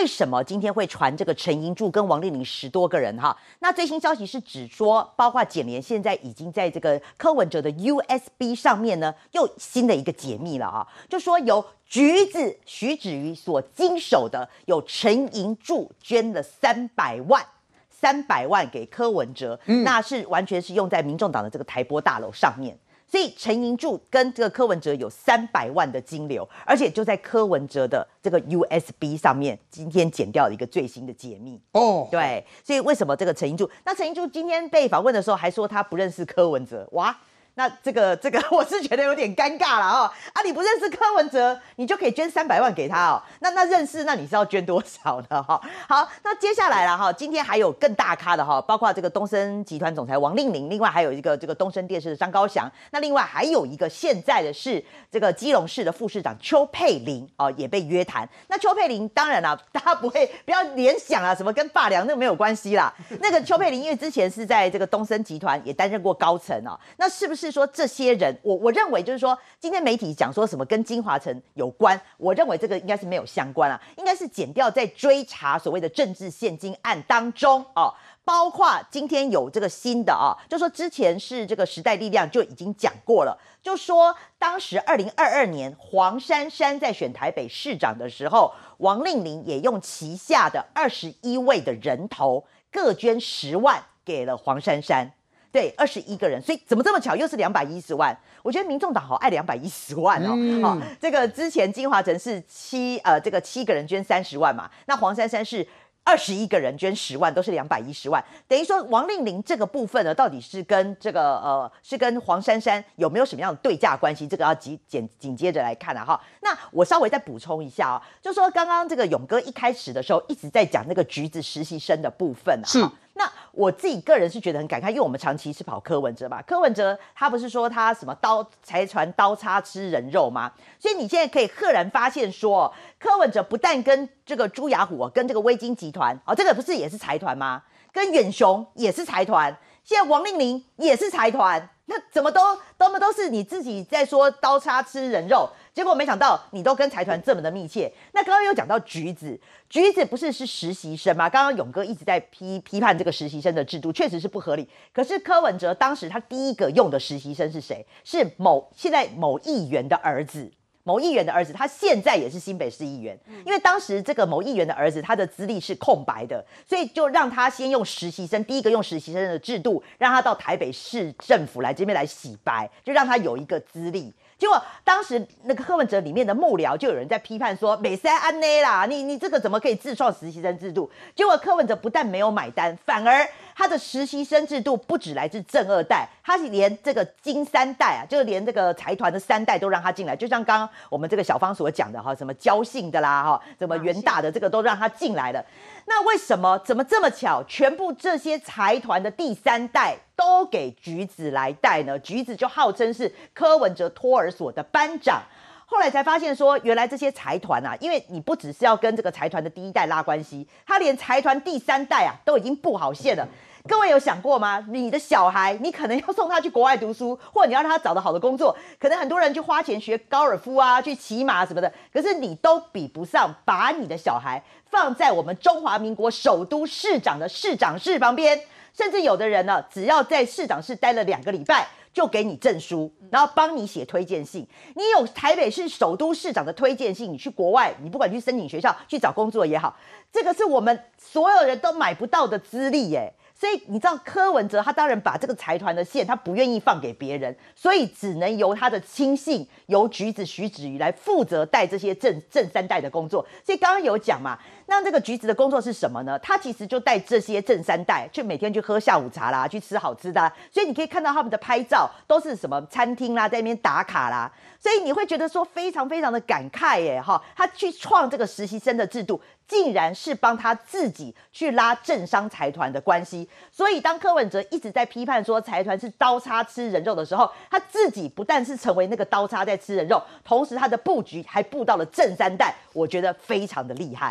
为什么今天会传这个陈银柱跟王丽玲十多个人哈？那最新消息是指说，包括简莲现在已经在这个柯文哲的 USB 上面呢，又新的一个解密了啊，就说由橘子徐子瑜所经手的，有陈银柱捐了三百万，三百万给柯文哲，那是完全是用在民众党的这个台播大楼上面。所以陈银柱跟这个柯文哲有三百万的金流，而且就在柯文哲的这个 USB 上面，今天剪掉一个最新的解密哦。对，所以为什么这个陈银柱？那陈银柱今天被访问的时候还说他不认识柯文哲哇？那这个这个 我是觉得有点尴尬了哦啊！你不认识柯文哲，你就可以捐三百万给他哦。那那认识，那你是要捐多少呢？哈好，那接下来了哈，今天还有更大咖的哈，包括这个东森集团总裁王令玲，另外还有一个这个东森电视的张高翔，那另外还有一个，现在的是这个基隆市的副市长邱佩玲哦，也被约谈。那邱佩玲当然了，大家不会不要联想啊，什么跟发粮那个没有关系啦。那个邱佩玲因为之前是在这个东森集团也担任过高层哦，那是不是？说这些人，我我认为就是说，今天媒体讲说什么跟金华城有关，我认为这个应该是没有相关啊，应该是剪掉在追查所谓的政治现金案当中哦，包括今天有这个新的啊，就说之前是这个时代力量就已经讲过了，就说当时二零二二年黄珊珊在选台北市长的时候，王令麟也用旗下的二十一位的人头各捐十万给了黄珊珊。对，二十一个人，所以怎么这么巧，又是两百一十万？我觉得民众党好爱两百一十万哦。好，这个之前金华城是七，呃，这个七个人捐三十万嘛，那黄珊珊是二十一个人捐十万，都是两百一十万。等于说王令玲这个部分呢，到底是跟这个呃，是跟黄珊珊有没有什么样的对价关系？这个要紧紧紧接着来看了哈。那我稍微再补充一下啊，就说刚刚这个勇哥一开始的时候一直在讲那个橘子实习生的部分啊，是那。我自己个人是觉得很感慨，因为我们长期是跑柯文哲嘛，柯文哲他不是说他什么刀财团刀叉吃人肉吗？所以你现在可以赫然发现说，柯文哲不但跟这个朱雅虎，跟这个微晶集团哦，这个不是也是财团吗？跟远雄也是财团。现在王令麟也是财团，那怎么都都么都是你自己在说刀叉吃人肉，结果没想到你都跟财团这么的密切。那刚刚又讲到橘子，橘子不是是实习生吗？刚刚勇哥一直在批批判这个实习生的制度，确实是不合理。可是柯文哲当时他第一个用的实习生是谁？是某现在某议员的儿子。某议员的儿子，他现在也是新北市议员，因为当时这个某议员的儿子，他的资历是空白的，所以就让他先用实习生，第一个用实习生的制度，让他到台北市政府来这边来洗白，就让他有一个资历。结果当时那个柯文哲里面的幕僚就有人在批判说：“美三安内啦，你你这个怎么可以自创实习生制度？”结果柯文哲不但没有买单，反而。他的实习生制度不止来自正二代，他是连这个金三代啊，就是连这个财团的三代都让他进来。就像刚刚我们这个小方所讲的哈，什么交信的啦哈，什么元大的这个都让他进来了。那为什么怎么这么巧，全部这些财团的第三代都给橘子来带呢？橘子就号称是柯文哲托儿所的班长。后来才发现，说原来这些财团啊，因为你不只是要跟这个财团的第一代拉关系，他连财团第三代啊都已经布好线了。各位有想过吗？你的小孩，你可能要送他去国外读书，或你要让他找到好的工作，可能很多人就花钱学高尔夫啊，去骑马什么的。可是你都比不上把你的小孩放在我们中华民国首都市长的市长室旁边。甚至有的人呢，只要在市长室待了两个礼拜，就给你证书，然后帮你写推荐信。你有台北市首都市长的推荐信，你去国外，你不管去申请学校、去找工作也好，这个是我们所有人都买不到的资历耶。所以你知道柯文哲他当然把这个财团的线，他不愿意放给别人，所以只能由他的亲信，由橘子徐子瑜来负责带这些正正三代的工作。所以刚刚有讲嘛。那这个橘子的工作是什么呢？他其实就带这些正三代去每天去喝下午茶啦，去吃好吃的。所以你可以看到他们的拍照都是什么餐厅啦，在那边打卡啦。所以你会觉得说非常非常的感慨耶，哈！他去创这个实习生的制度，竟然是帮他自己去拉政商财团的关系。所以当柯文哲一直在批判说财团是刀叉吃人肉的时候，他自己不但是成为那个刀叉在吃人肉，同时他的布局还布到了正三代，我觉得非常的厉害。